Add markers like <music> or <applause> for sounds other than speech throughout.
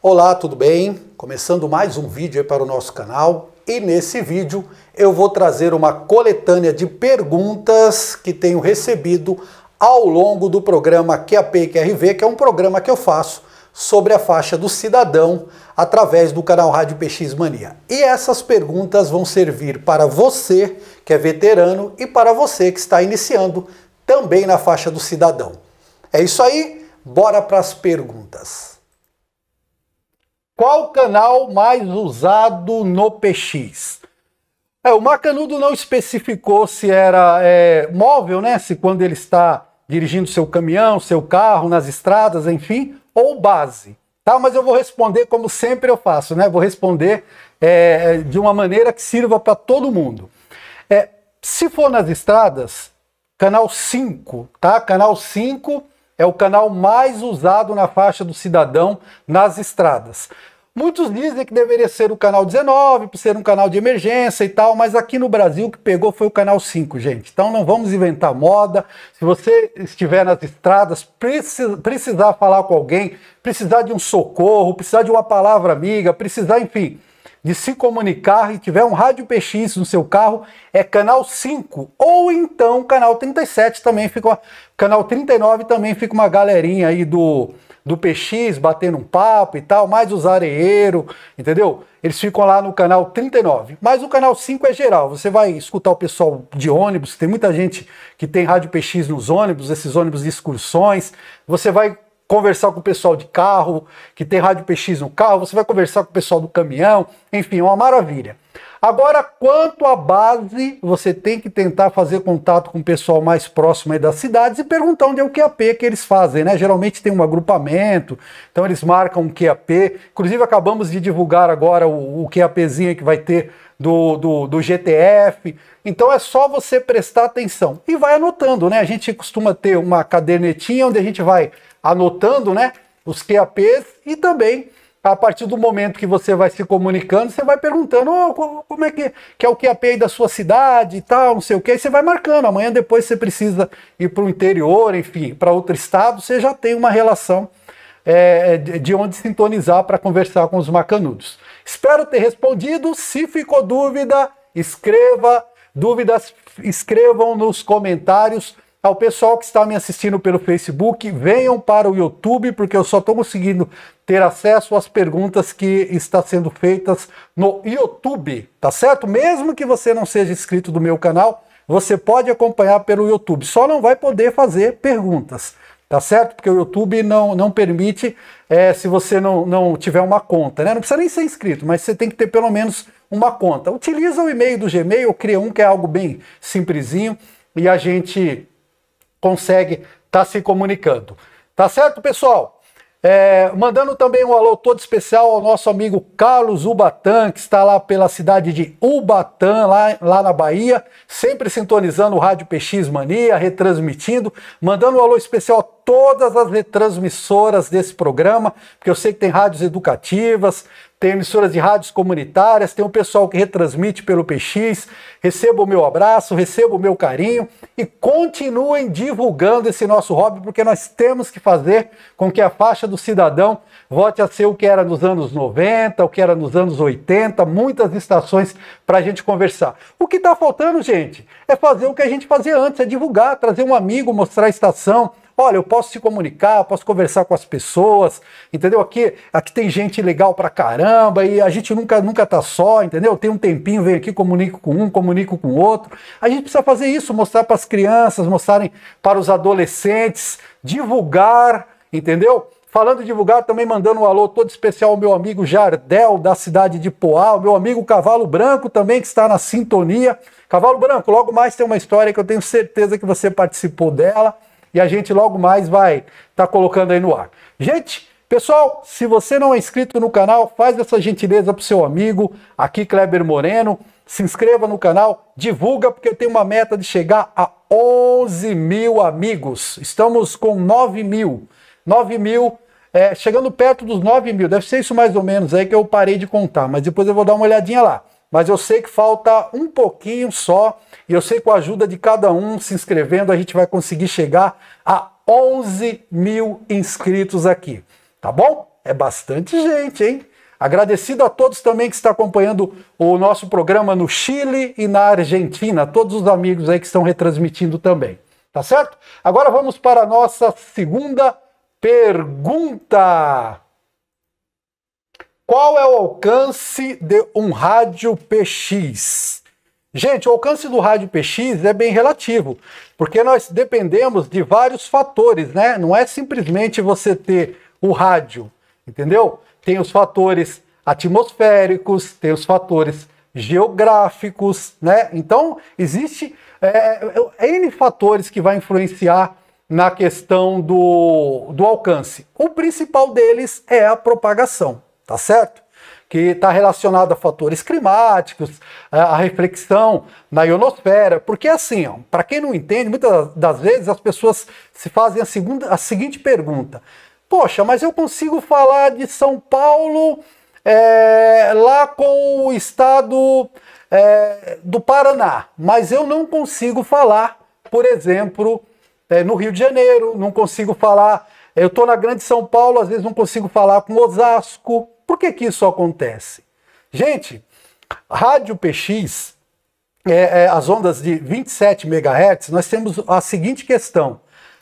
Olá, tudo bem? Começando mais um vídeo para o nosso canal e nesse vídeo eu vou trazer uma coletânea de perguntas que tenho recebido ao longo do programa QRV, que é um programa que eu faço sobre a faixa do cidadão através do canal Rádio PX Mania. E essas perguntas vão servir para você que é veterano e para você que está iniciando também na faixa do cidadão. É isso aí, bora para as perguntas. Qual canal mais usado no PX? É, o Macanudo não especificou se era é, móvel, né? Se quando ele está dirigindo seu caminhão, seu carro, nas estradas, enfim, ou base. Tá, mas eu vou responder como sempre eu faço, né? Vou responder é, de uma maneira que sirva para todo mundo. É, se for nas estradas, canal 5, tá? Canal 5 é o canal mais usado na faixa do cidadão nas estradas. Muitos dizem que deveria ser o canal 19, por ser um canal de emergência e tal, mas aqui no Brasil o que pegou foi o canal 5, gente. Então não vamos inventar moda. Se você estiver nas estradas, precisar falar com alguém, precisar de um socorro, precisar de uma palavra amiga, precisar, enfim, de se comunicar e tiver um rádio PX no seu carro, é canal 5 ou então canal 37 também fica, canal 39 também fica uma galerinha aí do do PX batendo um papo e tal, mais os areeiro, entendeu? Eles ficam lá no canal 39. Mas o canal 5 é geral, você vai escutar o pessoal de ônibus, tem muita gente que tem rádio PX nos ônibus, esses ônibus de excursões, você vai conversar com o pessoal de carro, que tem rádio PX no carro, você vai conversar com o pessoal do caminhão, enfim, é uma maravilha. Agora, quanto à base, você tem que tentar fazer contato com o pessoal mais próximo aí das cidades e perguntar onde é o QAP que eles fazem, né? Geralmente tem um agrupamento, então eles marcam o QAP. Inclusive, acabamos de divulgar agora o, o QAPzinho que vai ter do, do, do, GTF. Então é só você prestar atenção e vai anotando, né? A gente costuma ter uma cadernetinha onde a gente vai anotando, né? Os QAPs e também a partir do momento que você vai se comunicando, você vai perguntando oh, como é que, que é o QAP aí da sua cidade e tal, não sei o que, aí você vai marcando. Amanhã depois você precisa ir para o interior, enfim, para outro estado, você já tem uma relação é, é de onde sintonizar para conversar com os macanudos. Espero ter respondido. Se ficou dúvida, escreva. Dúvidas, escrevam nos comentários. Ao tá, pessoal que está me assistindo pelo Facebook, venham para o YouTube, porque eu só estou conseguindo ter acesso às perguntas que estão sendo feitas no YouTube, tá certo? Mesmo que você não seja inscrito do meu canal, você pode acompanhar pelo YouTube. Só não vai poder fazer perguntas, tá certo? Porque o YouTube não, não permite é, se você não, não tiver uma conta, né? Não precisa nem ser inscrito, mas você tem que ter pelo menos uma conta. Utiliza o e-mail do Gmail, cria um que é algo bem simplesinho e a gente consegue estar tá se comunicando. Tá certo, pessoal? É, mandando também um alô todo especial ao nosso amigo Carlos Ubatan, que está lá pela cidade de Ubatan, lá, lá na Bahia, sempre sintonizando o Rádio PX Mania, retransmitindo, mandando um alô especial a todas as retransmissoras desse programa, porque eu sei que tem rádios educativas, tem emissoras de rádios comunitárias, tem o pessoal que retransmite pelo PX. Receba o meu abraço, receba o meu carinho e continuem divulgando esse nosso hobby, porque nós temos que fazer com que a faixa do cidadão volte a ser o que era nos anos 90, o que era nos anos 80, muitas estações para a gente conversar. O que está faltando, gente, é fazer o que a gente fazia antes, é divulgar, trazer um amigo, mostrar a estação Olha, eu posso se comunicar, eu posso conversar com as pessoas, entendeu? Aqui, aqui tem gente legal pra caramba e a gente nunca nunca tá só, entendeu? Tem um tempinho, venho aqui, comunico com um, comunico com outro. A gente precisa fazer isso, mostrar para as crianças, mostrarem para os adolescentes, divulgar, entendeu? Falando divulgar, também mandando um alô todo especial ao meu amigo Jardel, da cidade de Poá, o meu amigo Cavalo Branco também, que está na sintonia. Cavalo Branco, logo mais tem uma história que eu tenho certeza que você participou dela e a gente logo mais vai estar tá colocando aí no ar. Gente, pessoal, se você não é inscrito no canal, faz essa gentileza pro seu amigo, aqui Kleber Moreno, se inscreva no canal, divulga, porque eu tenho uma meta de chegar a 11 mil amigos. Estamos com 9 mil. 9 mil, é, chegando perto dos 9 mil. Deve ser isso mais ou menos aí que eu parei de contar, mas depois eu vou dar uma olhadinha lá mas eu sei que falta um pouquinho só, e eu sei que com a ajuda de cada um se inscrevendo, a gente vai conseguir chegar a 11 mil inscritos aqui, tá bom? É bastante gente, hein? Agradecido a todos também que está acompanhando o nosso programa no Chile e na Argentina, todos os amigos aí que estão retransmitindo também, tá certo? Agora vamos para a nossa segunda pergunta. Qual é o alcance de um rádio PX? Gente, o alcance do rádio PX é bem relativo, porque nós dependemos de vários fatores, né? Não é simplesmente você ter o rádio, entendeu? Tem os fatores atmosféricos, tem os fatores geográficos, né? Então, existe é, é, é N fatores que vai influenciar na questão do, do alcance. O principal deles é a propagação tá certo? Que está relacionado a fatores climáticos, a reflexão na ionosfera, porque é assim, para quem não entende, muitas das vezes as pessoas se fazem a, segunda, a seguinte pergunta: Poxa, mas eu consigo falar de São Paulo é, lá com o estado é, do Paraná, mas eu não consigo falar, por exemplo, é, no Rio de Janeiro, não consigo falar. É, eu estou na Grande São Paulo, às vezes não consigo falar com Osasco, por que, que isso acontece? Gente, rádio PX, é, é, as ondas de 27 MHz, nós temos a seguinte questão.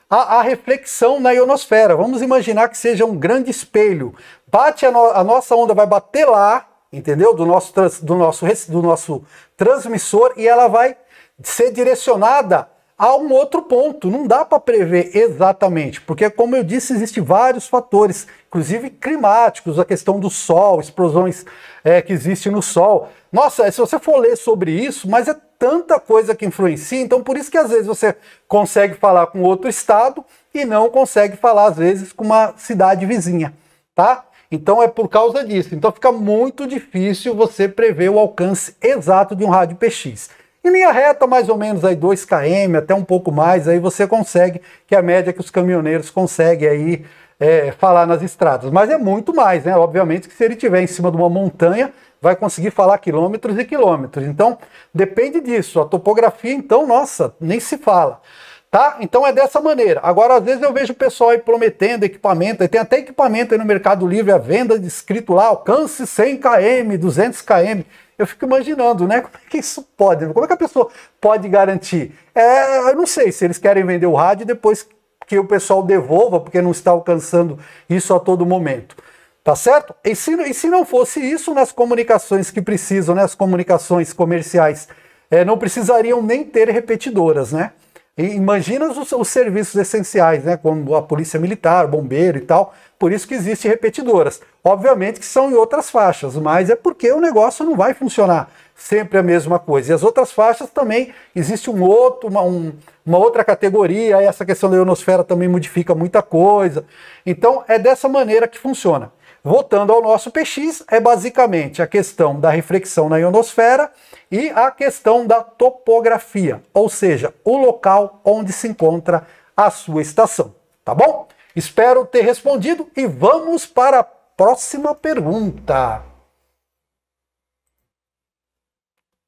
A, a, reflexão na ionosfera. Vamos imaginar que seja um grande espelho. Bate a, no, a nossa onda, vai bater lá, entendeu? Do nosso, trans, do, nosso, do nosso transmissor e ela vai ser direcionada Há um outro ponto, não dá para prever exatamente, porque como eu disse, existem vários fatores, inclusive climáticos, a questão do sol, explosões é, que existem no sol. Nossa, se você for ler sobre isso, mas é tanta coisa que influencia, então por isso que às vezes você consegue falar com outro estado e não consegue falar às vezes com uma cidade vizinha, tá? Então é por causa disso. Então fica muito difícil você prever o alcance exato de um rádio PX. Em linha reta, mais ou menos aí 2 km, até um pouco mais, aí você consegue, que é a média que os caminhoneiros conseguem aí é, falar nas estradas. Mas é muito mais, né? Obviamente que se ele estiver em cima de uma montanha, vai conseguir falar quilômetros e quilômetros. Então, depende disso. A topografia, então, nossa, nem se fala. Tá? Então é dessa maneira. Agora, às vezes eu vejo o pessoal aí prometendo equipamento, aí tem até equipamento aí no Mercado Livre à venda, descrito lá, alcance 100 km, 200 km. Eu fico imaginando, né? Como é que isso pode? Como é que a pessoa pode garantir? É, eu não sei se eles querem vender o rádio depois que o pessoal devolva, porque não está alcançando isso a todo momento. Tá certo? E se, e se não fosse isso, nas comunicações que precisam, né, as comunicações comerciais, é, não precisariam nem ter repetidoras, né? imagina os, os, serviços essenciais, né? Como a polícia militar, bombeiro e tal. Por isso que existem repetidoras. Obviamente que são em outras faixas, mas é porque o negócio não vai funcionar sempre a mesma coisa. E as outras faixas também existe um outro, uma, um, uma outra categoria. Essa questão da ionosfera também modifica muita coisa. Então é dessa maneira que funciona. Voltando ao nosso PX, é basicamente a questão da reflexão na ionosfera e a questão da topografia, ou seja, o local onde se encontra a sua estação. Tá bom? Espero ter respondido e vamos para a próxima pergunta.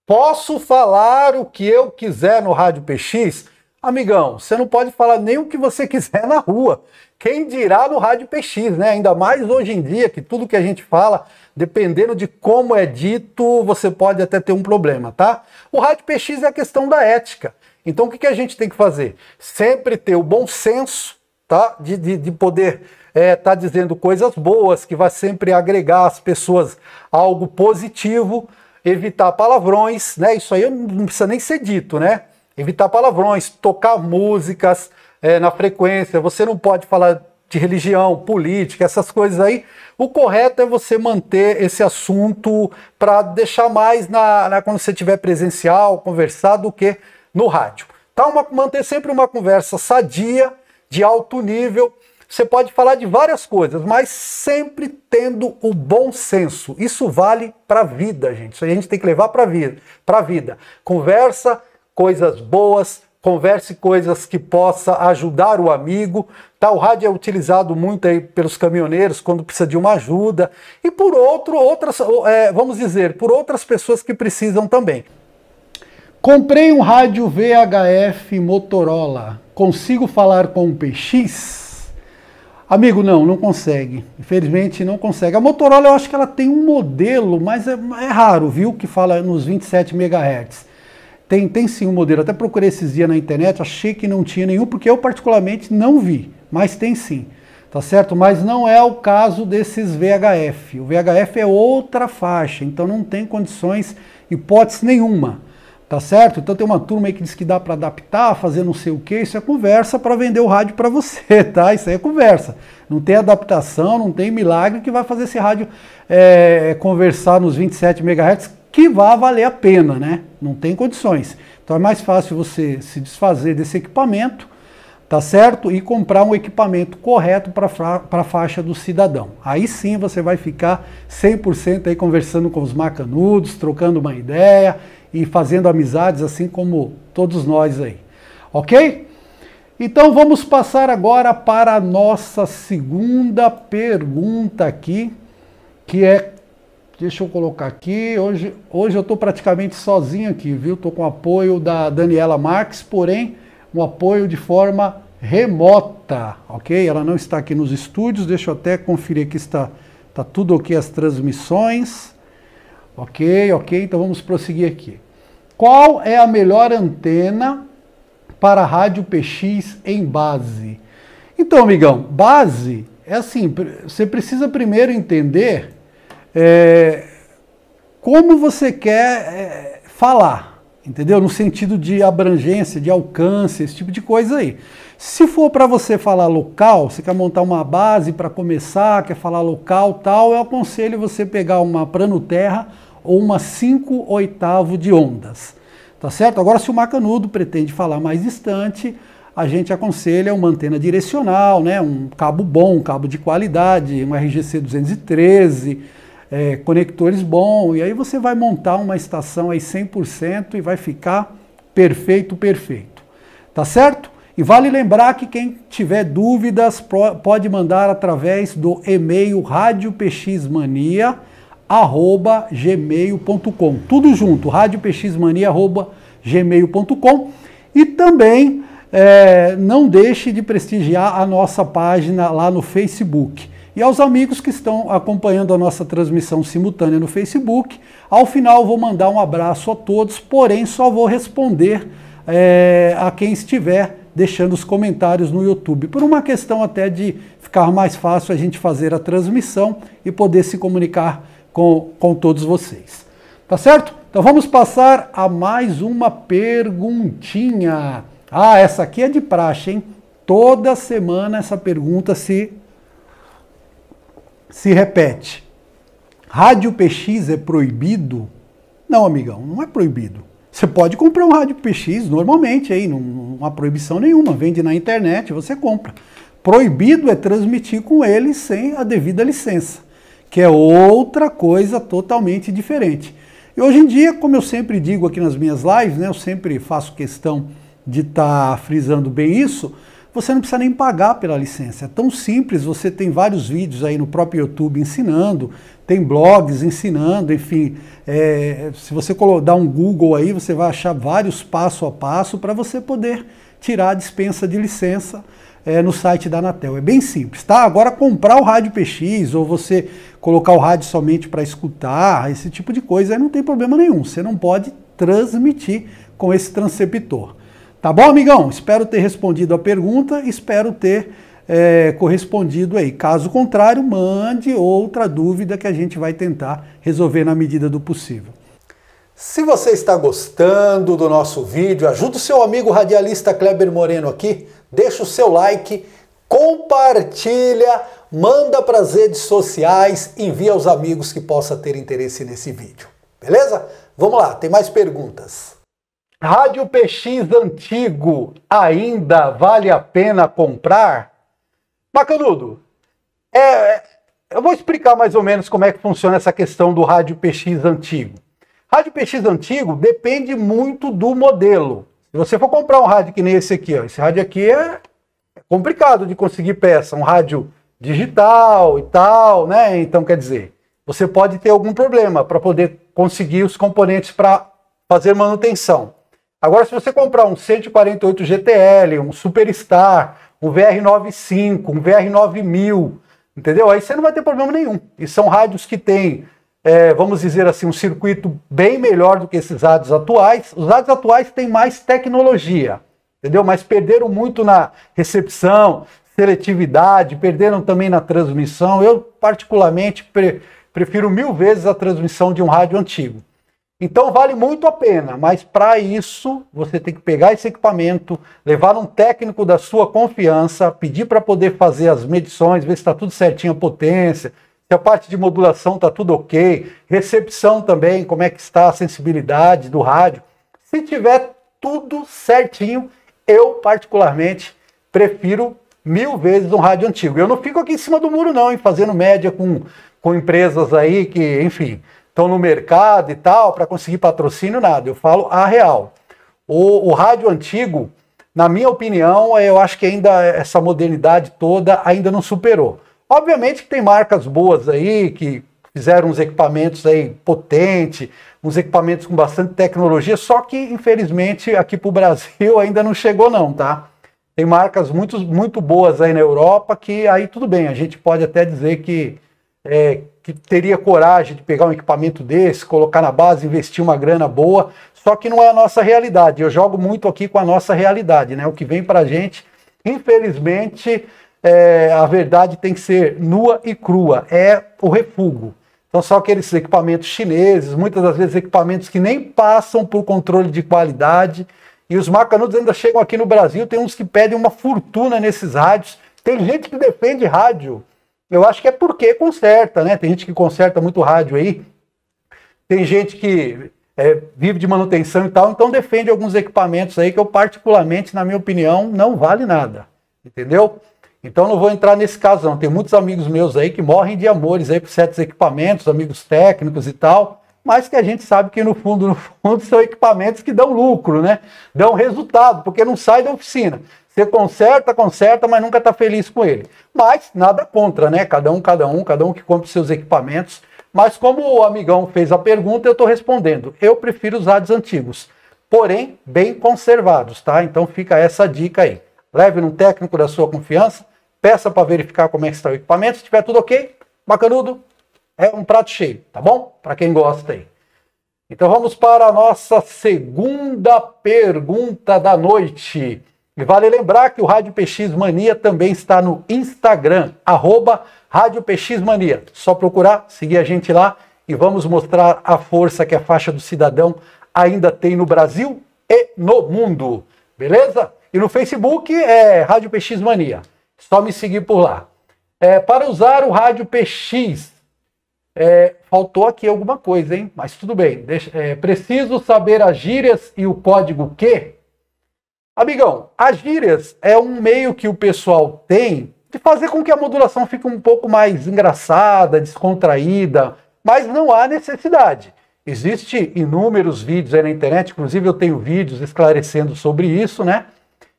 Posso falar o que eu quiser no Rádio PX? Amigão, você não pode falar nem o que você <laughs> quiser na rua. Quem dirá no rádio PX, né? Ainda mais hoje em dia, que tudo que a gente fala, dependendo de como é dito, você pode até ter um problema, tá? O rádio PX é a questão da ética. Então o que, que a gente tem que fazer? Sempre ter o bom senso, tá? De, de, de poder estar é, tá dizendo coisas boas, que vai sempre agregar às pessoas algo positivo, evitar palavrões, né? Isso aí não precisa nem ser dito, né? Evitar palavrões, tocar músicas, é, na frequência, você não pode falar de religião, política, essas coisas aí. O correto é você manter esse assunto para deixar mais na, na, quando você tiver presencial, conversar do que no rádio. Tá uma, manter sempre uma conversa sadia, de alto nível. Você pode falar de várias coisas, mas sempre tendo o bom senso. Isso vale para a vida, gente. Isso a gente tem que levar para vida, para vida. Conversa coisas boas, converse coisas que possa ajudar o amigo. Tá? O rádio é utilizado muito aí pelos caminhoneiros quando precisa de uma ajuda e por outro, outras, é, vamos dizer, por outras pessoas que precisam também. Comprei um rádio VHF Motorola. Consigo falar com o PX? Amigo, não, não consegue. Infelizmente não consegue. A Motorola eu acho que ela tem um modelo, mas é, é raro, viu? Que fala nos 27 MHz. Tem, tem sim um modelo. Até procurei esses dias na internet, achei que não tinha nenhum, porque eu particularmente não vi, mas tem sim. Tá certo? Mas não é o caso desses VHF. O VHF é outra faixa, então não tem condições, hipótese nenhuma. Tá certo? Então tem uma turma aí que diz que dá para adaptar, fazer não sei o que, isso é conversa para vender o rádio para você, <laughs> tá? Isso aí é conversa. Não tem adaptação, não tem milagre que vai fazer esse rádio é, conversar nos 27 MHz que vá valer a pena, né? Não tem condições. Então é mais fácil você se desfazer desse equipamento, tá certo? E comprar um equipamento correto para a faixa do cidadão. Aí sim você vai ficar 100% aí conversando com os macanudos, trocando uma ideia e fazendo amizades, assim como todos nós aí. Ok? Então vamos passar agora para a nossa segunda pergunta aqui, que é Deixa eu colocar aqui. Hoje, hoje eu estou praticamente sozinho aqui, viu? Estou com apoio da Daniela Marques, porém, um apoio de forma remota, ok? Ela não está aqui nos estúdios. Deixa eu até conferir aqui se está tá tudo ok as transmissões. Ok, ok. Então vamos prosseguir aqui. Qual é a melhor antena para a rádio PX em base? Então, amigão, base é assim, você precisa primeiro entender é, como você quer é, falar, entendeu? No sentido de abrangência, de alcance, esse tipo de coisa aí. Se for para você falar local, você quer montar uma base para começar, quer falar local, tal, eu aconselho você pegar uma Prano Terra ou uma 5 oitavo de ondas. Tá certo? Agora, se o Macanudo pretende falar mais distante, a gente aconselha uma antena direcional, né? um cabo bom, um cabo de qualidade, um RGC 213, é, conectores bom, e aí você vai montar uma estação aí 100% e vai ficar perfeito, perfeito. Tá certo? E vale lembrar que quem tiver dúvidas pode mandar através do e-mail radiopxmania@gmail.com. Tudo junto, radiopxmania@gmail.com. E também é, não deixe de prestigiar a nossa página lá no Facebook e aos amigos que estão acompanhando a nossa transmissão simultânea no Facebook, ao final vou mandar um abraço a todos, porém só vou responder é, a quem estiver deixando os comentários no YouTube, por uma questão até de ficar mais fácil a gente fazer a transmissão e poder se comunicar com, com todos vocês. Tá certo? Então vamos passar a mais uma perguntinha. Ah, essa aqui é de praxe, hein? Toda semana essa pergunta se se repete. Rádio PX é proibido? Não, amigão, não é proibido. Você pode comprar um rádio PX normalmente aí, não, não há proibição nenhuma. Vende na internet, você compra. Proibido é transmitir com ele sem a devida licença, que é outra coisa totalmente diferente. E hoje em dia, como eu sempre digo aqui nas minhas lives, né, eu sempre faço questão de estar tá frisando bem isso, você não precisa nem pagar pela licença. É tão simples, você tem vários vídeos aí no próprio YouTube ensinando, tem blogs ensinando, enfim. É, se você dar um Google aí, você vai achar vários passo a passo para você poder tirar a dispensa de licença é, no site da Anatel. É bem simples, tá? Agora comprar o rádio PX ou você colocar o rádio somente para escutar, esse tipo de coisa, aí não tem problema nenhum. Você não pode transmitir com esse transceptor. Tá bom, amigão? Espero ter respondido a pergunta, espero ter é, correspondido aí. Caso contrário, mande outra dúvida que a gente vai tentar resolver na medida do possível. Se você está gostando do nosso vídeo, ajuda o seu amigo radialista Kleber Moreno aqui, deixa o seu like, compartilha, manda para as redes sociais, envia aos amigos que possa ter interesse nesse vídeo. Beleza? Vamos lá, tem mais perguntas. Rádio PX antigo ainda vale a pena comprar? Macanudo? É, é, eu vou explicar mais ou menos como é que funciona essa questão do rádio PX antigo. Rádio PX antigo depende muito do modelo. Se você for comprar um rádio que nem esse aqui, ó, esse rádio aqui é, é complicado de conseguir peça, um rádio digital e tal, né? Então quer dizer, você pode ter algum problema para poder conseguir os componentes para fazer manutenção. Agora, se você comprar um 148 GTL, um Superstar, um VR95, um VR9000, entendeu? Aí você não vai ter problema nenhum. E são rádios que têm, é, vamos dizer assim, um circuito bem melhor do que esses rádios atuais. Os rádios atuais têm mais tecnologia, entendeu? Mas perderam muito na recepção, seletividade, perderam também na transmissão. Eu, particularmente, pre prefiro mil vezes a transmissão de um rádio antigo. Então vale muito a pena, mas para isso você tem que pegar esse equipamento, levar um técnico da sua confiança, pedir para poder fazer as medições, ver se está tudo certinho a potência, se a parte de modulação está tudo ok, recepção também, como é que está a sensibilidade do rádio. Se tiver tudo certinho, eu particularmente prefiro mil vezes um rádio antigo. Eu não fico aqui em cima do muro não, hein, fazendo média com, com empresas aí que, enfim, estão no mercado e tal, para conseguir patrocínio, nada. Eu falo a real. O, o rádio antigo, na minha opinião, eu acho que ainda essa modernidade toda ainda não superou. Obviamente que tem marcas boas aí que fizeram uns equipamentos aí potente, uns equipamentos com bastante tecnologia, só que infelizmente aqui para o Brasil <laughs> ainda não chegou não, tá? Tem marcas muito, muito boas aí na Europa que aí tudo bem, a gente pode até dizer que é, que teria coragem de pegar um equipamento desse, colocar na base, investir uma grana boa, só que não é a nossa realidade. Eu jogo muito aqui com a nossa realidade, né? O que vem para a gente, infelizmente, é, a verdade tem que ser nua e crua, é o refúgio. Então, só aqueles equipamentos chineses, muitas das vezes equipamentos que nem passam por controle de qualidade. E os macanudos ainda chegam aqui no Brasil, tem uns que pedem uma fortuna nesses rádios. Tem gente que defende rádio eu acho que é porque conserta, né? Tem gente que conserta muito rádio aí, tem gente que é, vive de manutenção e tal, então defende alguns equipamentos aí que eu, particularmente, na minha opinião, não vale nada. Entendeu? Então não vou entrar nesse caso, não. Tem muitos amigos meus aí que morrem de amores aí por certos equipamentos, amigos técnicos e tal, mas que a gente sabe que no fundo, no fundo, <laughs> são equipamentos que dão lucro, né? Dão resultado, porque não sai da oficina. Você conserta, conserta, mas nunca está feliz com ele. Mas nada contra, né? Cada um, cada um, cada um que compra seus equipamentos. Mas como o amigão fez a pergunta, eu estou respondendo. Eu prefiro usar os antigos, porém bem conservados, tá? Então fica essa dica aí. Leve num técnico da sua confiança, peça para verificar como é que está o equipamento. Se tiver tudo ok, bacanudo, é um prato cheio, tá bom? Para quem gosta aí. Então vamos para a nossa segunda pergunta da noite. E vale lembrar que o Rádio PX Mania também está no Instagram, arroba Rádio PX Mania. Só procurar, seguir a gente lá e vamos mostrar a força que a faixa do cidadão ainda tem no Brasil e no mundo. Beleza? E no Facebook é Rádio PX Mania. Só me seguir por lá. É, para usar o Rádio PX, é, faltou aqui alguma coisa, hein? Mas tudo bem. Deixa, é, preciso saber as gírias e o código Q? Amigão, as gírias é um meio que o pessoal tem de fazer com que a modulação fique um pouco mais engraçada, descontraída, mas não há necessidade. Existem inúmeros vídeos aí na internet, inclusive eu tenho vídeos esclarecendo sobre isso, né?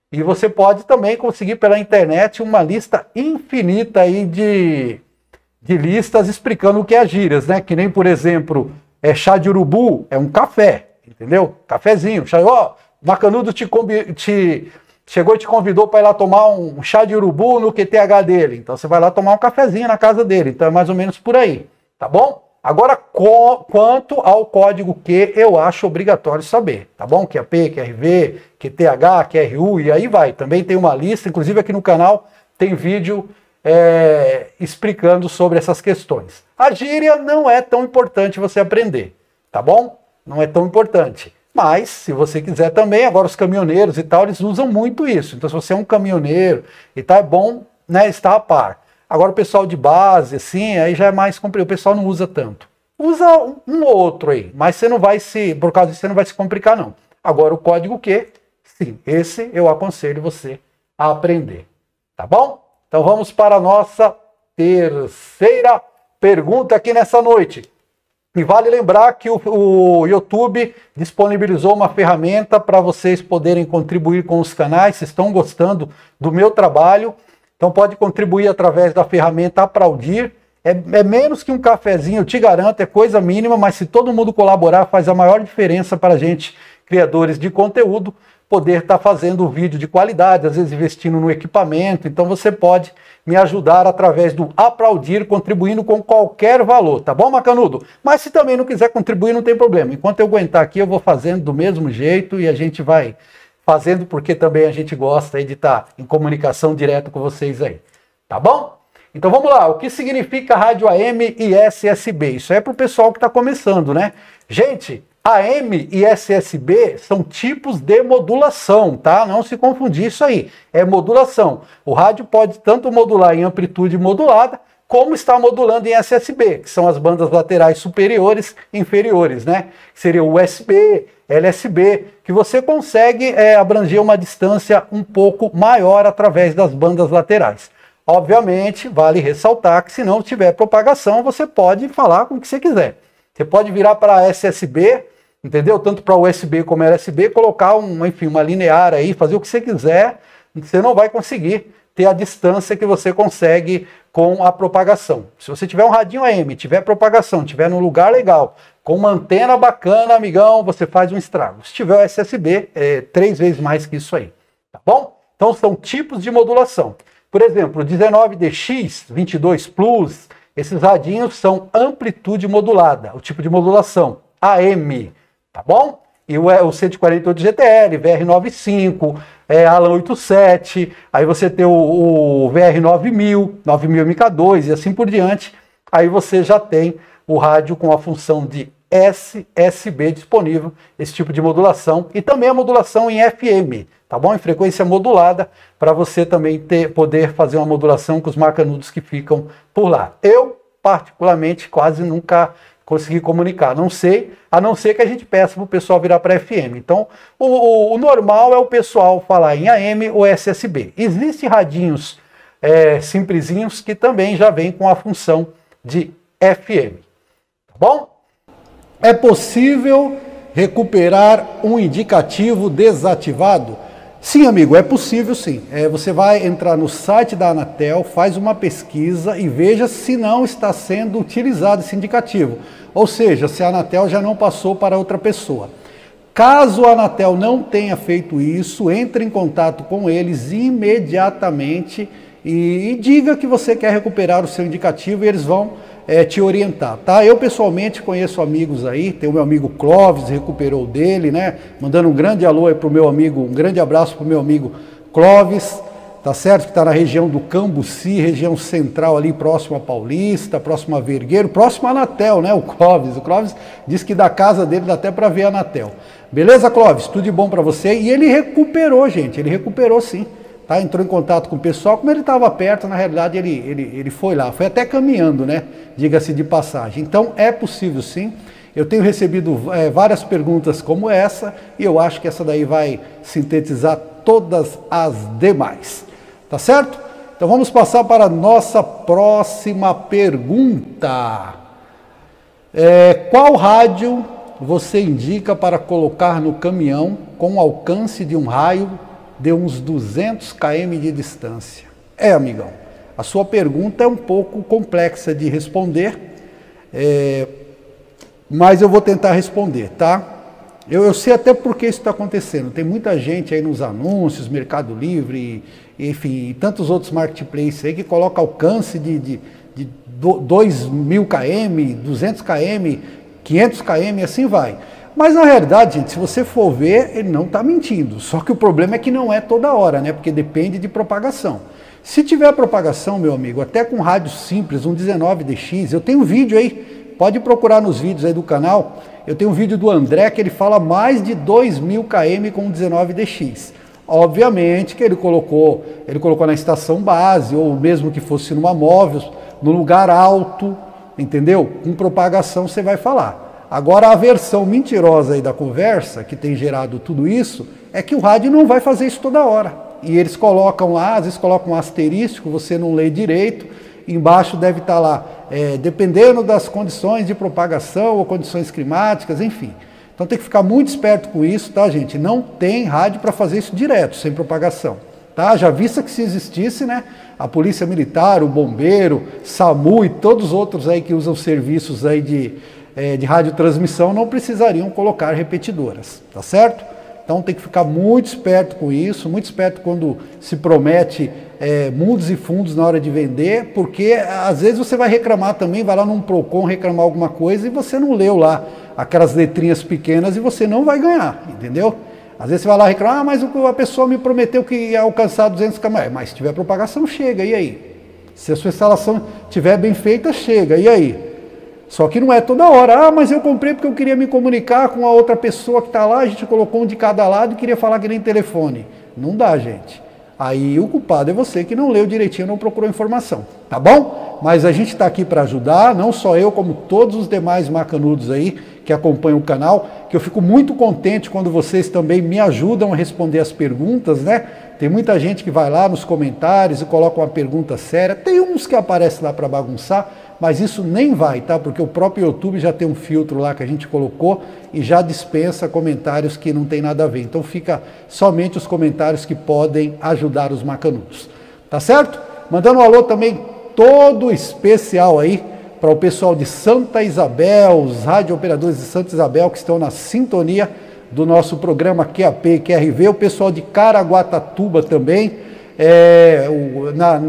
E você pode também conseguir pela internet uma lista infinita aí de, de listas explicando o que é gírias, né? Que nem, por exemplo, é chá de urubu, é um café, entendeu? Cafezinho, chá, ó, oh, Macanudo te, te chegou e te convidou para ir lá tomar um chá de urubu no QTH dele. Então você vai lá tomar um cafezinho na casa dele. Então é mais ou menos por aí, tá bom? Agora, quanto ao código Q, eu acho obrigatório saber, tá bom? QAP, QRV, QTH, QRU e aí vai. Também tem uma lista, inclusive aqui no canal tem vídeo é, explicando sobre essas questões. A gíria não é tão importante você aprender, tá bom? Não é tão importante. Mas, se você quiser também, agora os caminhoneiros e tal, eles usam muito isso. Então, se você é um caminhoneiro e tal, é bom né, estar a par. Agora, o pessoal de base, assim, aí já é mais complicado. O pessoal não usa tanto. Usa um ou outro aí, mas você não vai se, por causa disso, você não vai se complicar, não. Agora, o código Q, sim, esse eu aconselho você a aprender. Tá bom? Então, vamos para a nossa terceira pergunta aqui nessa noite. E vale lembrar que o, o YouTube disponibilizou uma ferramenta para vocês poderem contribuir com os canais, se estão gostando do meu trabalho. Então pode contribuir através da ferramenta "Aplaudir". É, é, menos que um cafezinho, eu te garanto, é coisa mínima, mas se todo mundo colaborar, faz a maior diferença para a gente, criadores de conteúdo poder estar tá fazendo um vídeo de qualidade, às vezes investindo no equipamento. Então você pode me ajudar através do aplaudir, contribuindo com qualquer valor, tá bom, Macanudo? Mas se também não quiser contribuir, não tem problema. Enquanto eu aguentar aqui, eu vou fazendo do mesmo jeito e a gente vai fazendo porque também a gente gosta de estar tá em comunicação direto com vocês aí, tá bom? Então vamos lá, o que significa rádio AM e SSB? Isso é para o pessoal que está começando, né? Gente, AM e SSB são tipos de modulação, tá? Não se confundir isso aí. É modulação. O rádio pode tanto modular em amplitude modulada, como está modulando em SSB, que são as bandas laterais superiores e inferiores, né? Seria USB, LSB, que você consegue é, abranger uma distância um pouco maior através das bandas laterais. Obviamente, vale ressaltar que se não tiver propagação, você pode falar com o que você quiser. Você pode virar para SSB entendeu? Tanto para USB como LSB, colocar um, enfim, uma linear aí, fazer o que você quiser, você não vai conseguir ter a distância que você consegue com a propagação. Se você tiver um radinho AM, tiver propagação, tiver num lugar legal, com uma antena bacana, amigão, você faz um estrago. Se tiver o SSB, é três vezes mais que isso aí, tá bom? Então são tipos de modulação. Por exemplo, 19DX, 22 Plus, esses radinhos são amplitude modulada, o tipo de modulação AM tá bom? E o, é, o 148 GTR, VR95, é, Alan 87, aí você tem o, o VR9000, 9000 MK2 e assim por diante. Aí você já tem o rádio com a função de SSB disponível, esse tipo de modulação, e também a modulação em FM, tá bom? Em frequência modulada, para você também ter, poder fazer uma modulação com os macanudos que ficam por lá. Eu, particularmente, quase nunca conseguir comunicar. Não sei, a não ser que a gente peça para o pessoal virar para FM. Então, o, o, o, normal é o pessoal falar em AM ou SSB. Existem radinhos é, simplesinhos que também já vêm com a função de FM. Tá bom? É possível recuperar um indicativo desativado? Sim, amigo, é possível sim. É, você vai entrar no site da Anatel, faz uma pesquisa e veja se não está sendo utilizado esse indicativo. Ou seja, se a Anatel já não passou para outra pessoa. Caso a Anatel não tenha feito isso, entre em contato com eles imediatamente e, e diga que você quer recuperar o seu indicativo e eles vão é, te orientar, tá? Eu pessoalmente conheço amigos aí, tem o meu amigo Clóvis, recuperou dele, né? Mandando um grande alô aí o meu amigo, um grande abraço para o meu amigo Clóvis tá certo? Que está na região do Cambuci, região central ali, próxima a Paulista, próxima a Vergueiro, próxima a Anatel, né? O Clóvis. O Clóvis diz que da casa dele dá até para ver a Anatel. Beleza, Clóvis? Tudo de bom para você? E ele recuperou, gente. Ele recuperou sim. Tá, entrou em contato com o pessoal, como ele estava perto, na realidade ele, ele, ele foi lá, foi até caminhando, né? Diga-se de passagem. Então é possível sim. Eu tenho recebido é, várias perguntas como essa e eu acho que essa daí vai sintetizar todas as demais. Tá certo? Então vamos passar para a nossa próxima pergunta. É, qual rádio você indica para colocar no caminhão com alcance de um raio de uns 200 km de distância? É, amigão, a sua pergunta é um pouco complexa de responder, é, mas eu vou tentar responder, tá? Eu, eu sei até por que isso está acontecendo. Tem muita gente aí nos anúncios, Mercado Livre, enfim, e tantos outros marketplaces aí que colocam alcance de, de, de mil km, 200 km, 500 km e assim vai. Mas na realidade, gente, se você for ver, ele não está mentindo. Só que o problema é que não é toda hora, né? Porque depende de propagação. Se tiver propagação, meu amigo, até com rádio simples, um 19DX, eu tenho um vídeo aí, pode procurar nos vídeos aí do canal. Eu tenho um vídeo do André que ele fala mais de 2.000 km com 19DX. Obviamente que ele colocou, ele colocou na estação base, ou mesmo que fosse numa móvel, no lugar alto, entendeu? Com propagação você vai falar. Agora a versão mentirosa aí da conversa, que tem gerado tudo isso, é que o rádio não vai fazer isso toda hora. E eles colocam lá, às vezes colocam um asterisco, você não lê direito, embaixo deve estar tá lá, é, dependendo das condições de propagação ou condições climáticas, enfim. Então tem que ficar muito esperto com isso, tá, gente? Não tem rádio para fazer isso direto, sem propagação. Tá? Já vista que se existisse, né? A polícia militar, o bombeiro, SAMU e todos os outros aí que usam serviços aí de, é, de radiotransmissão não precisariam colocar repetidoras, tá certo? Então tem que ficar muito esperto com isso, muito esperto quando se promete é, mundos e fundos na hora de vender, porque às vezes você vai reclamar também, vai lá num PROCON reclamar alguma coisa e você não leu lá aquelas letrinhas pequenas e você não vai ganhar, entendeu? Às vezes você vai lá reclamar, ah, mas a pessoa me prometeu que ia alcançar 200 km. Mas se tiver propagação, chega, e aí? Se a sua instalação tiver bem feita, chega, e aí? Só que não é toda hora. Ah, mas eu comprei porque eu queria me comunicar com a outra pessoa que está lá, a gente colocou um de cada lado e queria falar que nem telefone. Não dá, gente. Aí o culpado é você que não leu direitinho, não procurou informação, tá bom? Mas a gente está aqui para ajudar, não só eu, como todos os demais macanudos aí que acompanham o canal, que eu fico muito contente quando vocês também me ajudam a responder as perguntas, né? Tem muita gente que vai lá nos comentários e coloca uma pergunta séria, tem uns que aparecem lá para bagunçar, mas isso nem vai, tá? Porque o próprio YouTube já tem um filtro lá que a gente colocou e já dispensa comentários que não tem nada a ver. Então fica somente os comentários que podem ajudar os macanudos. Tá certo? Mandando um alô também todo especial aí para o pessoal de Santa Isabel, os rádio operadores de Santa Isabel que estão na sintonia do nosso programa QAP e QRV, o pessoal de Caraguatatuba também, é, na,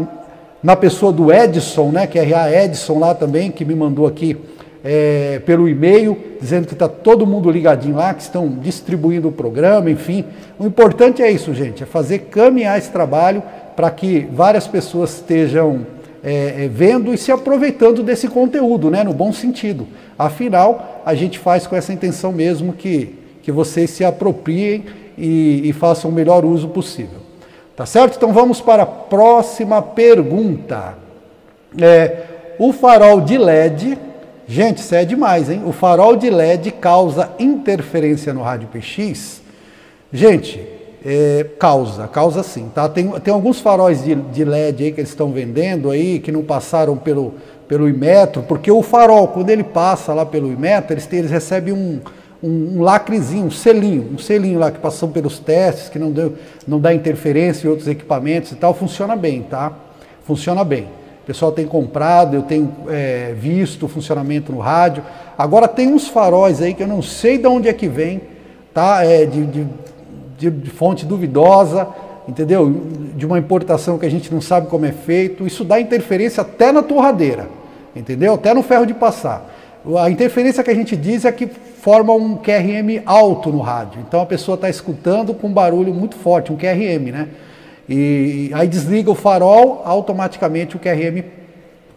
na pessoa do Edson, né, que é a Edson lá também, que me mandou aqui é, pelo e-mail, dizendo que está todo mundo ligadinho lá, que estão distribuindo o programa, enfim. O importante é isso, gente, é fazer caminhar esse trabalho para que várias pessoas estejam é, é, vendo e se aproveitando desse conteúdo, né, no bom sentido. Afinal, a gente faz com essa intenção mesmo que, que vocês se apropriem e, e façam o melhor uso possível. Tá certo? Então vamos para a próxima pergunta. É, o farol de LED, gente, isso é demais, hein? O farol de LED causa interferência no rádio PX? Gente, é, causa, causa sim, tá? Tem, tem alguns faróis de, de LED aí que eles estão vendendo aí, que não passaram pelo, pelo Imetro, porque o farol, quando ele passa lá pelo Imetro, eles, eles recebem um, um, um, lacrezinho, um selinho, um selinho lá que passou pelos testes, que não, deu, não dá interferência em outros equipamentos e tal, funciona bem, tá? Funciona bem. O pessoal tem comprado, eu tenho é, visto o funcionamento no rádio. Agora tem uns faróis aí que eu não sei de onde é que vem, tá? É, de, de, de, de fonte duvidosa, entendeu? De uma importação que a gente não sabe como é feito. Isso dá interferência até na torradeira, entendeu? Até no ferro de passar. A interferência que a gente diz é que forma um QRM alto no rádio. Então a pessoa está escutando com um barulho muito forte, um QRM, né? E aí desliga o farol, automaticamente o QRM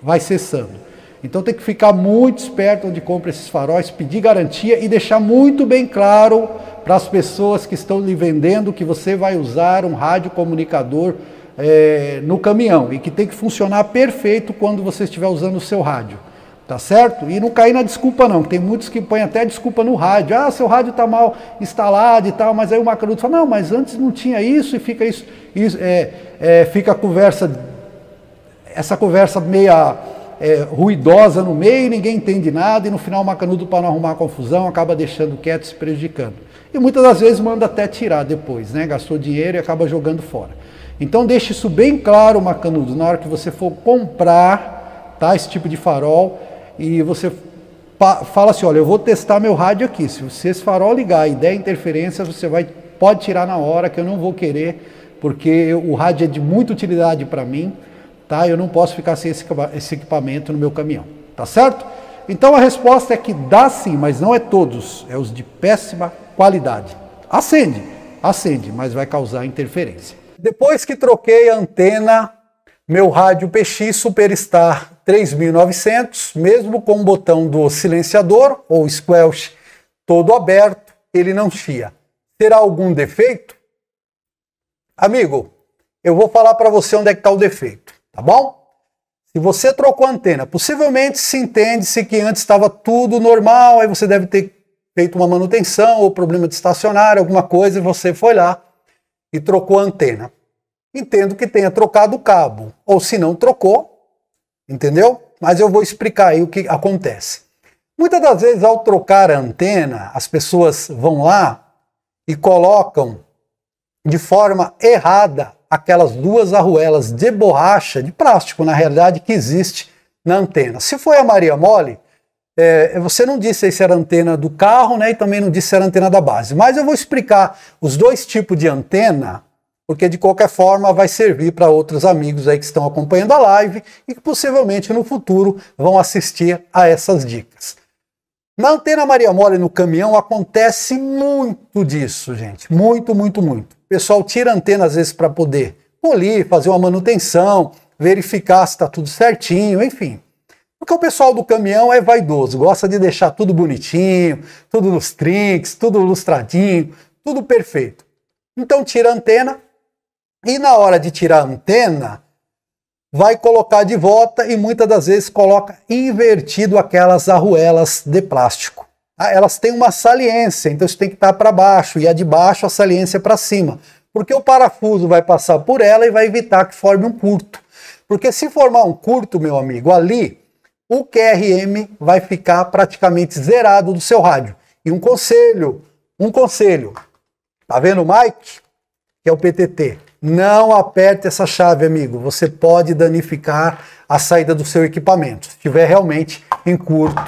vai cessando. Então tem que ficar muito esperto onde compra esses faróis, pedir garantia e deixar muito bem claro para as pessoas que estão lhe vendendo que você vai usar um rádio comunicador é, no caminhão e que tem que funcionar perfeito quando você estiver usando o seu rádio. Tá certo? E não cair na desculpa, não. Tem muitos que põem até desculpa no rádio. Ah, seu rádio está mal instalado e tal, mas aí o Macanudo fala, não, mas antes não tinha isso e fica isso. isso é, é, fica a conversa, essa conversa meia é, ruidosa no meio, ninguém entende nada, e no final o Macanudo, para não arrumar confusão, acaba deixando quieto se prejudicando. E muitas das vezes manda até tirar depois, né? Gastou dinheiro e acaba jogando fora. Então deixe isso bem claro, Macanudo, na hora que você for comprar tá, esse tipo de farol e você fala assim, olha, eu vou testar meu rádio aqui. Se esse farol ligar e der interferência, você vai, pode tirar na hora, que eu não vou querer, porque o rádio é de muita utilidade para mim, tá? Eu não posso ficar sem esse equipamento no meu caminhão, tá certo? Então a resposta é que dá sim, mas não é todos, é os de péssima qualidade. Acende, acende, mas vai causar interferência. Depois que troquei a antena, meu rádio PX Superstar 3900, mesmo com o botão do silenciador ou squelch todo aberto, ele não chia. Terá algum defeito? Amigo, eu vou falar para você onde é que está o defeito, tá bom? Se você trocou a antena, possivelmente se entende-se que antes estava tudo normal, aí você deve ter feito uma manutenção ou problema de estacionário, alguma coisa, e você foi lá e trocou a antena. Entendo que tenha trocado o cabo, ou se não trocou, entendeu? Mas eu vou explicar aí o que acontece. Muitas das vezes, ao trocar a antena, as pessoas vão lá e colocam de forma errada aquelas duas arruelas de borracha, de plástico, na realidade, que existe na antena. Se foi a Maria Mole, é, você não disse se era antena do carro, né? E também não disse se era antena da base. Mas eu vou explicar os dois tipos de antena porque de qualquer forma vai servir para outros amigos aí que estão acompanhando a live e que possivelmente no futuro vão assistir a essas dicas. Na antena Maria Mole no caminhão acontece muito disso, gente. Muito, muito, muito. O pessoal tira a antena às vezes para poder polir, fazer uma manutenção, verificar se está tudo certinho, enfim. Porque o pessoal do caminhão é vaidoso, gosta de deixar tudo bonitinho, tudo nos trinques, tudo lustradinho, tudo perfeito. Então tira a antena, e na hora de tirar a antena, vai colocar de volta e muitas das vezes coloca invertido aquelas arruelas de plástico. Ah, elas têm uma saliência, então você tem que estar para baixo e a de baixo a saliência é para cima, porque o parafuso vai passar por ela e vai evitar que forme um curto. Porque se formar um curto, meu amigo, ali o QRM vai ficar praticamente zerado do seu rádio. E um conselho, um conselho. Tá vendo o Mike? Que é o PTT. Não aperte essa chave, amigo. Você pode danificar a saída do seu equipamento. Se estiver realmente em curto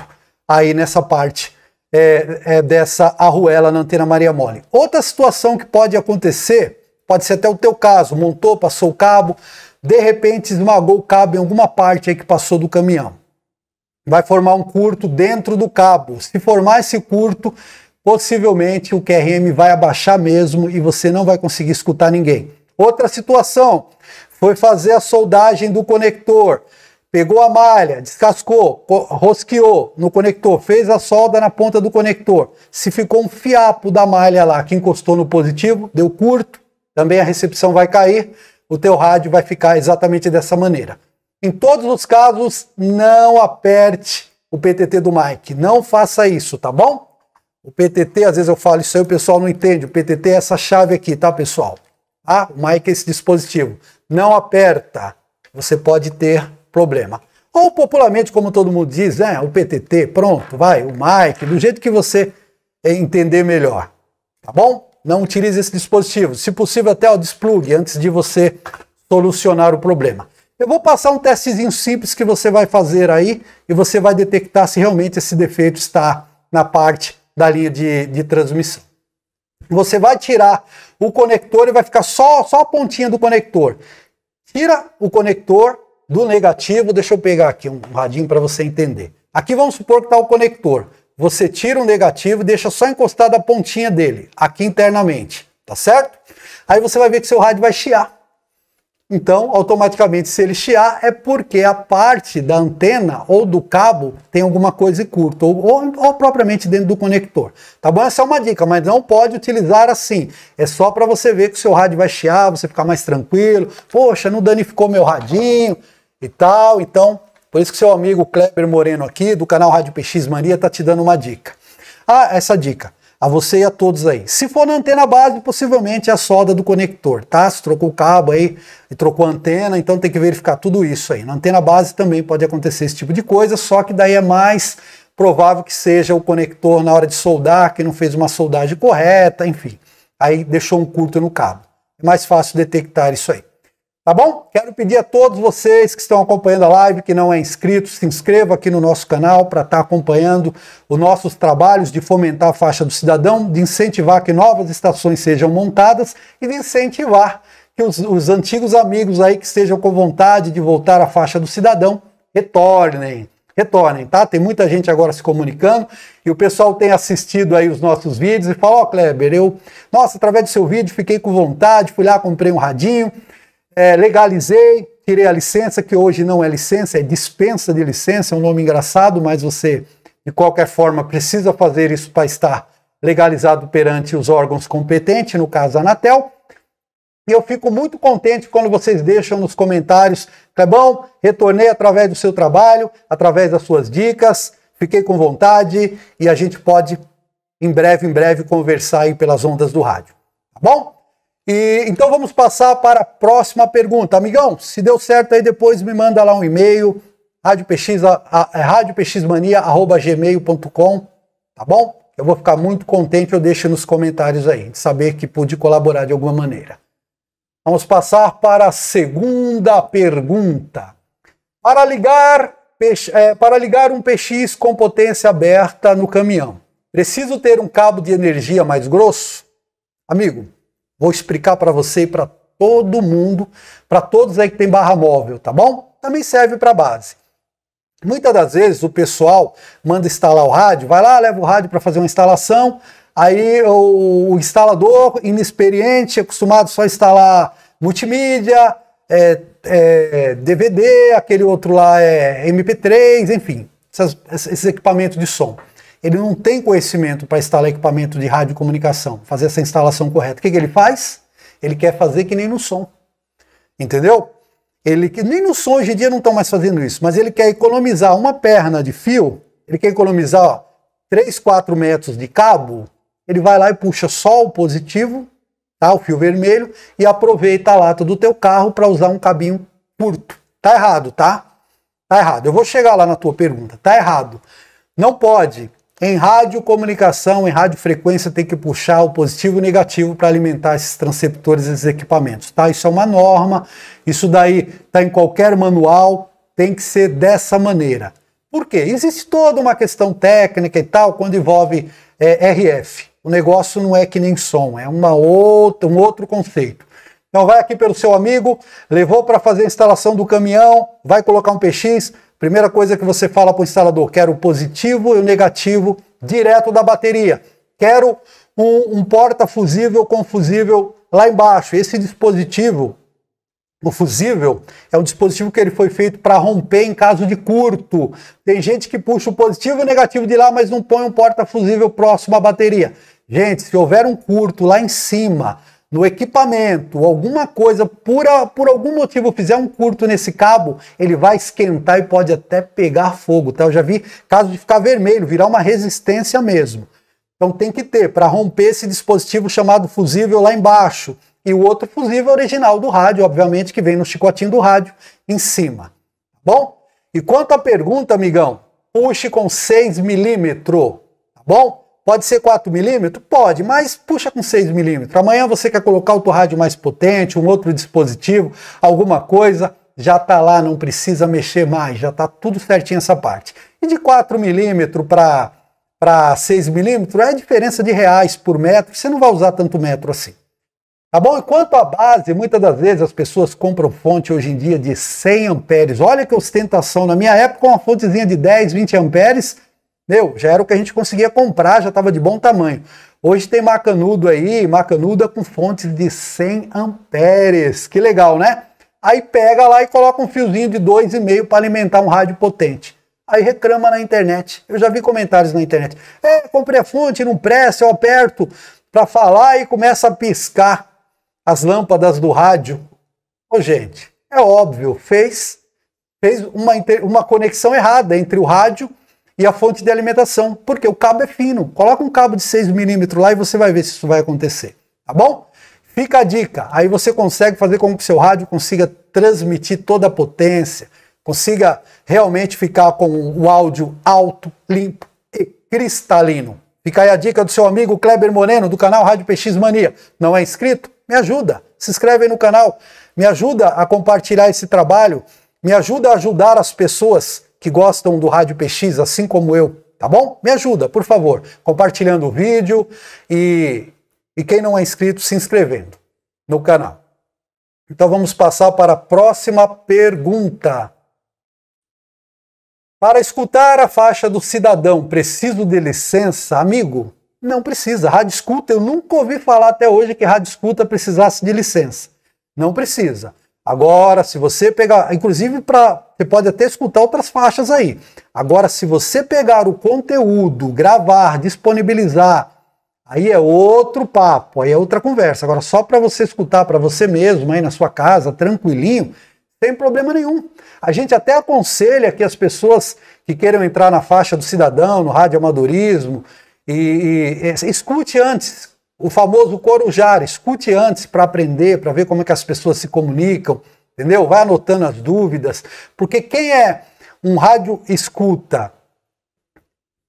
aí nessa parte é, é dessa arruela na antena Maria Mole. Outra situação que pode acontecer, pode ser até o teu caso, montou, passou o cabo, de repente esmagou o cabo em alguma parte aí que passou do caminhão. Vai formar um curto dentro do cabo. Se formar esse curto, possivelmente o QRM vai abaixar mesmo e você não vai conseguir escutar ninguém. Outra situação, foi fazer a soldagem do conector, pegou a malha, descascou, rosqueou no conector, fez a solda na ponta do conector. Se ficou um fiapo da malha lá que encostou no positivo, deu curto, também a recepção vai cair, o teu rádio vai ficar exatamente dessa maneira. Em todos os casos, não aperte o PTT do mic, não faça isso, tá bom? O PTT, às vezes eu falo isso aí, o pessoal não entende. O PTT é essa chave aqui, tá, pessoal? Ah, o Mike, esse dispositivo não aperta, você pode ter problema. Ou popularmente, como todo mundo diz, né, o PTT, pronto, vai, o Mike, do jeito que você entender melhor, tá bom? Não utilize esse dispositivo, se possível até o desplugue antes de você solucionar o problema. Eu vou passar um testezinho simples que você vai fazer aí e você vai detectar se realmente esse defeito está na parte da linha de, de transmissão. Você vai tirar o conector e vai ficar só, só a pontinha do conector. Tira o conector do negativo, deixa eu pegar aqui um radinho para você entender. Aqui vamos supor que está o conector. Você tira o negativo e deixa só encostada a pontinha dele, aqui internamente, tá certo? Aí você vai ver que seu rádio vai chiar. Então, automaticamente, se ele chiar, é porque a parte da antena ou do cabo tem alguma coisa curta, ou, ou, ou, propriamente dentro do conector. Tá bom? Essa é uma dica, mas não pode utilizar assim. É só para você ver que o seu rádio vai chiar, você ficar mais tranquilo. Poxa, não danificou meu radinho e tal. Então, por isso que seu amigo Kleber Moreno aqui, do canal Rádio PX Mania, tá te dando uma dica. Ah, essa dica a você e a todos aí. Se for na antena base, possivelmente é a solda do conector, tá? Se trocou o cabo aí e trocou a antena, então tem que verificar tudo isso aí. Na antena base também pode acontecer esse tipo de coisa, só que daí é mais provável que seja o conector na hora de soldar, que não fez uma soldagem correta, enfim. Aí deixou um curto no cabo. É mais fácil detectar isso aí. Tá bom? Quero pedir a todos vocês que estão acompanhando a live, que não é inscrito, se inscreva aqui no nosso canal para estar tá acompanhando os nossos trabalhos de fomentar a faixa do cidadão, de incentivar que novas estações sejam montadas e de incentivar que os, os antigos amigos aí que estejam com vontade de voltar à faixa do cidadão retornem. Retornem, tá? Tem muita gente agora se comunicando e o pessoal tem assistido aí os nossos vídeos e fala: Ó, oh, Kleber, eu, nossa, através do seu vídeo fiquei com vontade, fui lá, comprei um radinho é, legalizei, tirei a licença, que hoje não é licença, é dispensa de licença, é um nome engraçado, mas você, de qualquer forma, precisa fazer isso para estar legalizado perante os órgãos competentes, no caso a Anatel. E eu fico muito contente quando vocês deixam nos comentários, tá bom retornei através do seu trabalho, através das suas dicas, fiquei com vontade e a gente pode em breve, em breve, conversar aí pelas ondas do rádio. Tá bom? E então vamos passar para a próxima pergunta. Amigão, se deu certo aí depois me manda lá um e-mail, radiopx, é radiopxmania@gmail.com, tá bom? Eu vou ficar muito contente, eu deixo nos comentários aí, de saber que pude colaborar de alguma maneira. Vamos passar para a segunda pergunta. Para ligar, é, para ligar um PX com potência aberta no caminhão, preciso ter um cabo de energia mais grosso? Amigo, Vou explicar para você e para todo mundo, para todos aí que tem barra móvel, tá bom? Também serve para base. Muitas das vezes o pessoal manda instalar o rádio, vai lá, leva o rádio para fazer uma instalação, aí o instalador inexperiente, acostumado só a instalar multimídia, é, é, DVD, aquele outro lá é MP3, enfim, esses equipamentos de som ele não tem conhecimento para instalar equipamento de radiocomunicação, fazer essa instalação correta. O que, que ele faz? Ele quer fazer que nem no som. Entendeu? Ele nem no som hoje em dia não estão mais fazendo isso, mas ele quer economizar uma perna de fio, ele quer economizar ó, 3, 4 metros de cabo, ele vai lá e puxa só o positivo, tá? O fio vermelho e aproveita a lata do teu carro para usar um cabinho curto. Tá errado, tá? Tá errado. Eu vou chegar lá na tua pergunta. Tá errado. Não pode. Em radiocomunicação, em radiofrequência, tem que puxar o positivo e o negativo para alimentar esses transceptores, esses equipamentos, tá? Isso é uma norma, isso daí está em qualquer manual, tem que ser dessa maneira. Por quê? Existe toda uma questão técnica e tal quando envolve é, eh, RF. O negócio não é que nem som, é uma outra, um outro conceito. Então vai aqui pelo seu amigo, levou para fazer a instalação do caminhão, vai colocar um PX, primeira coisa que você fala para o instalador, quero o positivo e o negativo direto da bateria. Quero um, um porta-fusível com fusível lá embaixo. Esse dispositivo, o fusível, é um dispositivo que ele foi feito para romper em caso de curto. Tem gente que puxa o positivo e o negativo de lá, mas não põe um porta-fusível próximo à bateria. Gente, se houver um curto lá em cima no equipamento, alguma coisa, por, a, por algum motivo fizer um curto nesse cabo, ele vai esquentar e pode até pegar fogo, tá? Eu já vi caso de ficar vermelho, virar uma resistência mesmo. Então tem que ter, para romper esse dispositivo chamado fusível lá embaixo, e o outro fusível original do rádio, obviamente, que vem no chicotinho do rádio em cima. Tá bom? E quanto à pergunta, amigão, puxe com 6 milímetros, tá bom? Pode ser 4 milímetros? Pode, mas puxa com 6 milímetros. Amanhã você quer colocar outro rádio mais potente, um outro dispositivo, alguma coisa, já está lá, não precisa mexer mais, já está tudo certinho essa parte. E de 4 milímetros para para 6 milímetros é a diferença de reais por metro, você não vai usar tanto metro assim. Tá bom? E quanto à base, muitas das vezes as pessoas compram fonte hoje em dia de 100 amperes. Olha que ostentação, na minha época uma fontezinha de 10, 20 amperes meu, já era o que a gente conseguia comprar, já estava de bom tamanho. Hoje tem macanudo aí, macanuda com fontes de 100 amperes. Que legal, né? Aí pega lá e coloca um fiozinho de 2,5 para alimentar um rádio potente. Aí reclama na internet. Eu já vi comentários na internet. É, comprei a fonte, não presta, eu aperto para falar e começa a piscar as lâmpadas do rádio. Ô, gente, é óbvio, fez, fez uma, uma conexão errada entre o rádio e a fonte de alimentação, porque o cabo é fino. Coloca um cabo de 6 milímetros lá e você vai ver se isso vai acontecer, tá bom? Fica a dica. Aí você consegue fazer com que o seu rádio consiga transmitir toda a potência, consiga realmente ficar com o áudio alto, limpo e cristalino. Fica aí a dica do seu amigo Kleber Moreno, do canal Rádio PX Mania. Não é inscrito? Me ajuda. Se inscreve aí no canal. Me ajuda a compartilhar esse trabalho. Me ajuda a ajudar as pessoas que gostam do Rádio PX, assim como eu, tá bom? Me ajuda, por favor, compartilhando o vídeo e, e quem não é inscrito, se inscrevendo no canal. Então vamos passar para a próxima pergunta. Para escutar a faixa do cidadão, preciso de licença, amigo? Não precisa. Rádio escuta, eu nunca ouvi falar até hoje que rádio escuta precisasse de licença. Não precisa. Agora, se você pegar, inclusive para você pode até escutar outras faixas aí. Agora, se você pegar o conteúdo, gravar, disponibilizar, aí é outro papo, aí é outra conversa. Agora, só para você escutar para você mesmo aí na sua casa, tranquilinho, sem problema nenhum. A gente até aconselha que as pessoas que queiram entrar na faixa do cidadão, no rádio amadorismo, e, e, e escute antes o famoso corujar, escute antes para aprender, para ver como é que as pessoas se comunicam, entendeu? Vai anotando as dúvidas, porque quem é um rádio escuta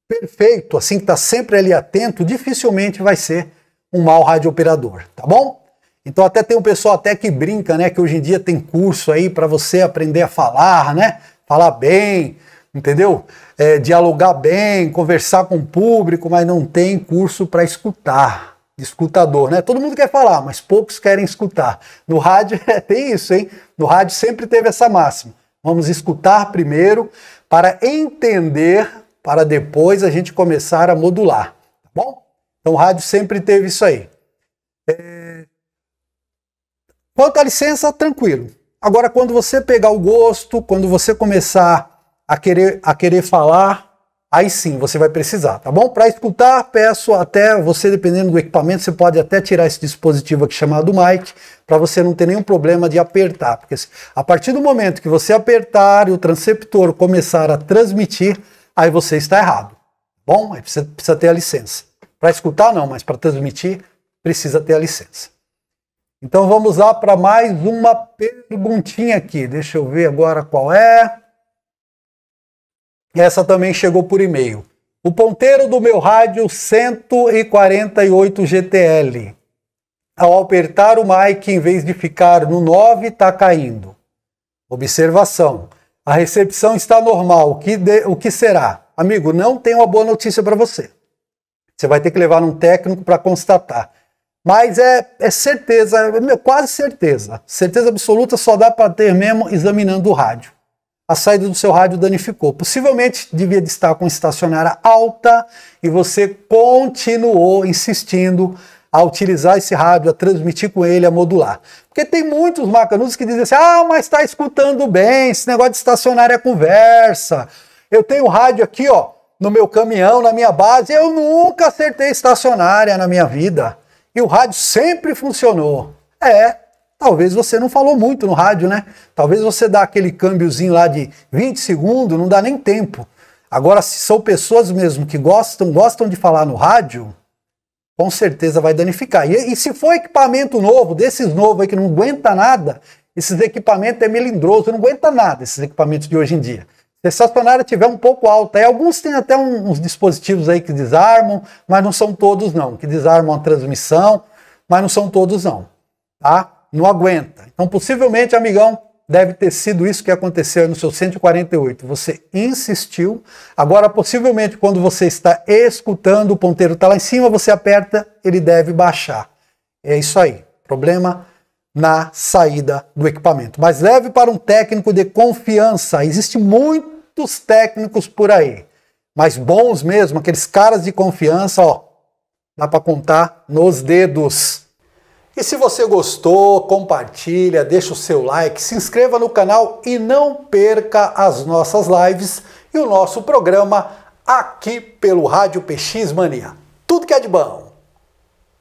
perfeito, assim que está sempre ali atento, dificilmente vai ser um mau rádio operador, tá bom? Então até tem um pessoal até que brinca, né, que hoje em dia tem curso aí para você aprender a falar, né? Falar bem, entendeu? É, dialogar bem, conversar com o público, mas não tem curso para escutar escutador, né? Todo mundo quer falar, mas poucos querem escutar. No rádio <laughs> é, tem isso, hein? No rádio sempre teve essa máxima. Vamos escutar primeiro para entender, para depois a gente começar a modular, tá bom? Então o rádio sempre teve isso aí. É... Quanto à licença, tranquilo. Agora, quando você pegar o gosto, quando você começar a querer, a querer falar, aí sim você vai precisar, tá bom? Para escutar, peço até você, dependendo do equipamento, você pode até tirar esse dispositivo aqui chamado mic, para você não ter nenhum problema de apertar, porque a partir do momento que você apertar e o transceptor começar a transmitir, aí você está errado. Tá bom, aí você precisa ter a licença. Para escutar não, mas para transmitir precisa ter a licença. Então vamos lá para mais uma perguntinha aqui. Deixa eu ver agora qual é. Essa também chegou por e-mail. O ponteiro do meu rádio 148 GTL. Ao apertar o mic, em vez de ficar no 9, está caindo. Observação. A recepção está normal. O que, de... o que será? Amigo, não tenho uma boa notícia para você. Você vai ter que levar um técnico para constatar. Mas é, é certeza, é quase certeza. Certeza absoluta só dá para ter mesmo examinando o rádio a saída do seu rádio danificou. Possivelmente devia estar com estacionária alta e você continuou insistindo a utilizar esse rádio, a transmitir com ele, a modular. Porque tem muitos macanudos que dizem assim: ah, mas está escutando bem, esse negócio de estacionária é conversa. Eu tenho rádio aqui, ó, no meu caminhão, na minha base, eu nunca acertei estacionária na minha vida. E o rádio sempre funcionou. É, talvez você não falou muito no rádio, né? Talvez você dá aquele câmbiozinho lá de 20 segundos, não dá nem tempo. Agora, se são pessoas mesmo que gostam, gostam de falar no rádio, com certeza vai danificar. E, e se for equipamento novo, desses novos aí que não aguenta nada, esses equipamentos é melindroso, não aguenta nada esses equipamentos de hoje em dia. Se a estacionária tiver um pouco alta, aí alguns têm até um, uns dispositivos aí que desarmam, mas não são todos não, que desarmam a transmissão, mas não são todos não, tá? não aguenta. Então, possivelmente, amigão, deve ter sido isso que aconteceu no seu 148. Você insistiu. Agora, possivelmente, quando você está escutando, o ponteiro está lá em cima, você aperta, ele deve baixar. É isso aí. Problema na saída do equipamento. Mas leve para um técnico de confiança. Existem muitos técnicos por aí, mas bons mesmo, aqueles caras de confiança, ó, dá para contar nos dedos. E se você gostou, compartilha, deixa o seu like, se inscreva no canal e não perca as nossas lives e o nosso programa aqui pelo Rádio PX Mania. Tudo que é de bom!